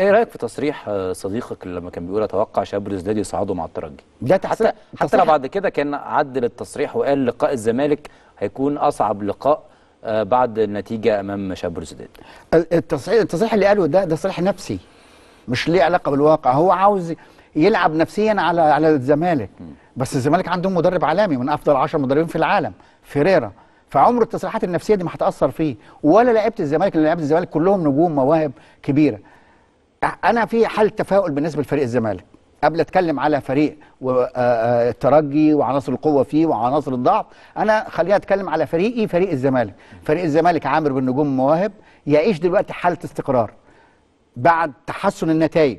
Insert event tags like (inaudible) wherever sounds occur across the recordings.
ايه رايك في تصريح آه، صديقك لما كان بيقول اتوقع شاب الزداد يصعدوا مع الترجي لا تحس... حتى حتى بعد كده كان عدل التصريح وقال لقاء الزمالك هيكون اصعب لقاء آه، بعد النتيجه امام شاب الزداد التصريح التصريح اللي قاله ده ده تصريح نفسي مش ليه علاقه بالواقع هو عاوز يلعب نفسيا على على الزمالك بس الزمالك عندهم مدرب عالمي من افضل 10 مدربين في العالم فيريرا فعمر التصريحات النفسيه دي ما هتاثر فيه ولا لعيبه الزمالك اللي لعيبه الزمالك كلهم نجوم مواهب كبيره انا في حال تفاؤل بالنسبه لفريق الزمالك قبل اتكلم على فريق آه، آه، الترجي وعناصر القوه فيه وعناصر الضعف انا خليني اتكلم على فريقي فريق الزمالك فريق الزمالك عامر بالنجوم مواهب يعيش دلوقتي حاله استقرار بعد تحسن النتائج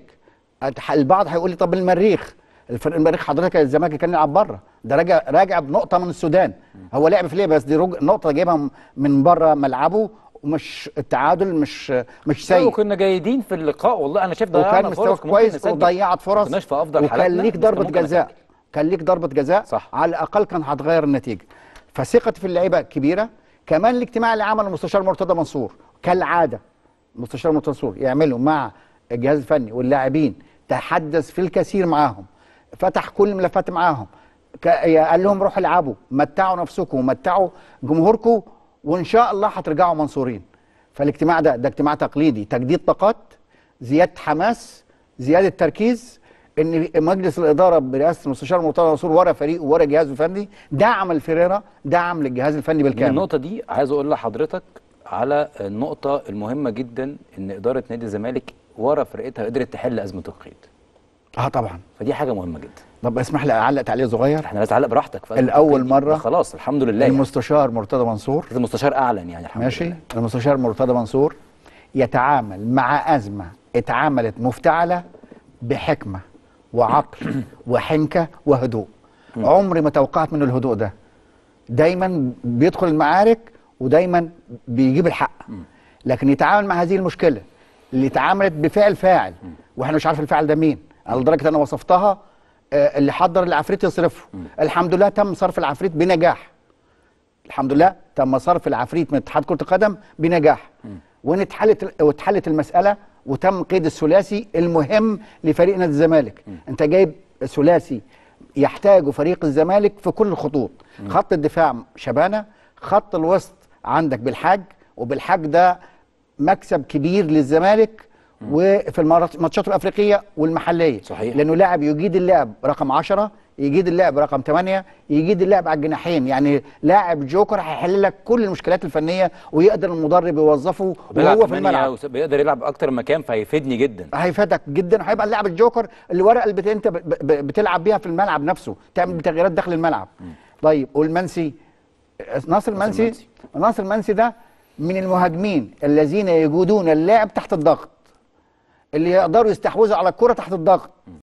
البعض هيقول لي طب المريخ الفريق المريخ حضرتك الزمالك كان يلعب بره ده راجع راجع بنقطه من السودان هو لعب في ليه بس دي نقطه جايبها من بره ملعبه مش التعادل مش مش سيء وكنا جيدين في اللقاء والله انا شايف ده فرص مستوى كويس وضيعت فرص ما في افضل حالاتنا وكان ليك ضربه جزاء كان ليك ضربه جزاء صح. على الاقل كان هتغير النتيجه فثقتي في اللعيبه كبيره كمان الاجتماع اللي عمله المستشار مرتضى منصور كالعاده المستشار مرتضى منصور يعمله مع الجهاز الفني واللاعبين تحدث في الكثير معاهم فتح كل الملفات معاهم قال لهم روحوا العبوا متعوا نفسكم ومتعوا جمهوركم وان شاء الله هترجعوا منصورين فالاجتماع ده ده اجتماع تقليدي تجديد طاقات زياده حماس زياده تركيز ان مجلس الاداره برئاسه المستشار مرتضى منصور ورا فريق ورا جهاز فني دعم الفريرة دعم للجهاز الفني بالكامل النقطه دي عايز اقول لحضرتك على النقطه المهمه جدا ان اداره نادي الزمالك ورا فرقتها قدرت تحل ازمه القيد اه طبعا فدي حاجه مهمه جدا طب اسمح لي اعلق تعليق صغير احنا لازم براحتك الاول مره خلاص الحمد لله يعني. المستشار يعني. مرتضى منصور المستشار اعلن يعني الحمد ماشي لله. المستشار مرتضى منصور يتعامل مع ازمه اتعاملت مفتعله بحكمه وعقل (coughs) وحنكه وهدوء عمري ما توقعت منه الهدوء ده دايما بيدخل المعارك ودايما بيجيب الحق لكن يتعامل مع هذه المشكله اللي اتعاملت بفعل فاعل واحنا مش عارف الفاعل ده مين على درجه انا وصفتها آه، اللي حضر العفريت يصرفه الحمد لله تم صرف العفريت بنجاح الحمد لله تم صرف العفريت من اتحاد كره القدم بنجاح واتحلت واتحلت المساله وتم قيد الثلاثي المهم لفريق نادي الزمالك انت جايب ثلاثي يحتاجه فريق الزمالك في كل الخطوط خط الدفاع شبانه خط الوسط عندك بالحاج وبالحاج ده مكسب كبير للزمالك وفي الماتشات الافريقيه والمحليه صحيح لانه لاعب يجيد اللعب رقم 10 يجيد اللعب رقم 8 يجيد اللعب على الجناحين يعني لاعب جوكر هيحل لك كل المشكلات الفنيه ويقدر المدرب يوظفه وهو في الملعب بيقدر يلعب اكتر مكان فهيفيدني جدا هيفيدك جدا وهيبقى اللاعب الجوكر الورقه اللي انت بتلعب بيها في الملعب نفسه تعمل تغييرات داخل الملعب طيب والمنسي ناصر المنسي ناصر المنسي ده من المهاجمين الذين يجودون اللعب تحت الضغط اللي يقدروا يستحوذوا على الكره تحت الضغط